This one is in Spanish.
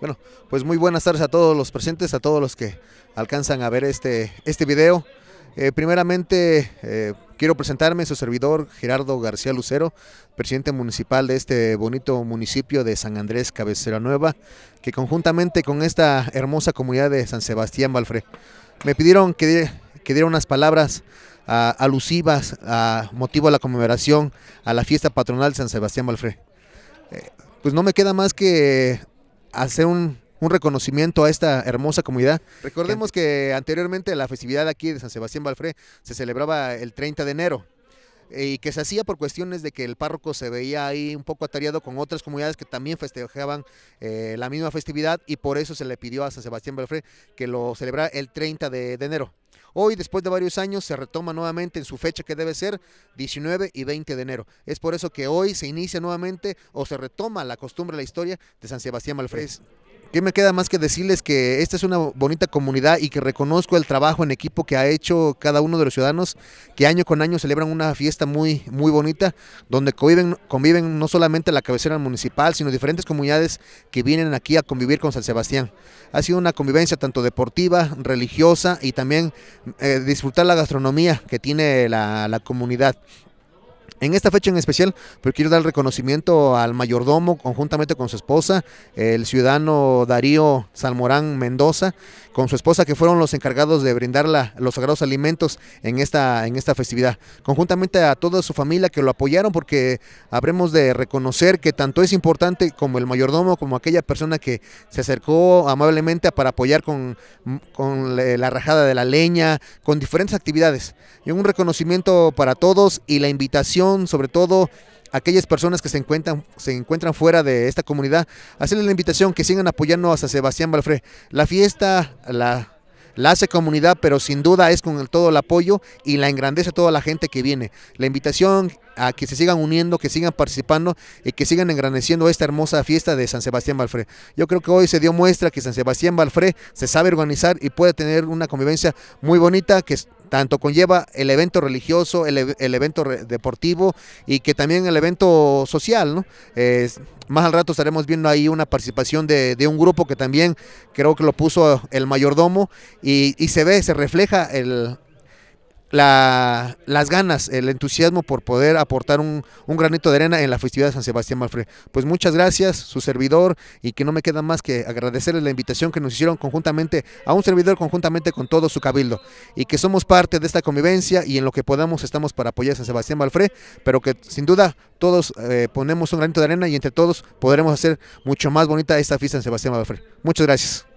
Bueno, pues muy buenas tardes a todos los presentes, a todos los que alcanzan a ver este, este video. Eh, primeramente, eh, quiero presentarme su servidor Gerardo García Lucero, presidente municipal de este bonito municipio de San Andrés Cabecera Nueva, que conjuntamente con esta hermosa comunidad de San Sebastián Balfré, me pidieron que, que diera unas palabras alusivas a motivo de la conmemoración a la fiesta patronal de San Sebastián Balfré. Eh, pues no me queda más que hacer un, un reconocimiento a esta hermosa comunidad. Recordemos que anteriormente la festividad aquí de San Sebastián Balfré se celebraba el 30 de enero y que se hacía por cuestiones de que el párroco se veía ahí un poco atareado con otras comunidades que también festejaban eh, la misma festividad y por eso se le pidió a San Sebastián Belfred que lo celebrara el 30 de, enero. Hoy, después de varios años, se retoma nuevamente en su fecha que debe ser 19 y 20 de enero. Es por eso que hoy se inicia nuevamente o se retoma la costumbre, la historia de San Sebastián Malfrés. ¿Qué me queda más que decirles que esta es una bonita comunidad y que reconozco el trabajo en equipo que ha hecho cada uno de los ciudadanos que año con año celebran una fiesta muy, muy bonita donde conviven, conviven no solamente la cabecera municipal, sino diferentes comunidades que vienen aquí a convivir con San Sebastián. Ha sido una convivencia tanto deportiva, religiosa y también eh, disfrutar la gastronomía que tiene la, la comunidad. En esta fecha en especial, pero quiero dar reconocimiento al mayordomo, conjuntamente con su esposa, el ciudadano Darío Salmorán Mendoza, con su esposa, que fueron los encargados de brindar los sagrados alimentos en esta, en esta festividad. Conjuntamente a toda su familia que lo apoyaron, porque habremos de reconocer que tanto es importante como el mayordomo, como aquella persona que se acercó amablemente para apoyar con, con la rajada de la leña, con diferentes actividades. Y un reconocimiento para todos y la invitación sobre todo aquellas personas que se encuentran, se encuentran fuera de esta comunidad, hacerles la invitación que sigan apoyando a San Sebastián Balfré. La fiesta, la la hace comunidad, pero sin duda es con el, todo el apoyo y la engrandece a toda la gente que viene. La invitación a que se sigan uniendo, que sigan participando y que sigan engrandeciendo esta hermosa fiesta de San Sebastián Balfré. Yo creo que hoy se dio muestra que San Sebastián Balfré se sabe organizar y puede tener una convivencia muy bonita que tanto conlleva el evento religioso, el, evento deportivo y que también el evento social, ¿no? más al rato estaremos viendo ahí una participación de, de, un grupo que también creo que lo puso el mayordomo y, se ve, se refleja el, las ganas, el entusiasmo por poder aportar un, granito de arena en la festividad de San Sebastián Malfred. Pues muchas gracias, su servidor, y que no me queda más que agradecerles la invitación que nos hicieron conjuntamente, a un servidor conjuntamente con todo su cabildo, y que somos parte de esta convivencia y en lo que podamos estamos para apoyar a San Sebastián Malfred, pero que sin duda todos eh, ponemos un granito de arena y entre todos podremos hacer mucho más bonita esta fiesta San Sebastián Malfred. Muchas gracias.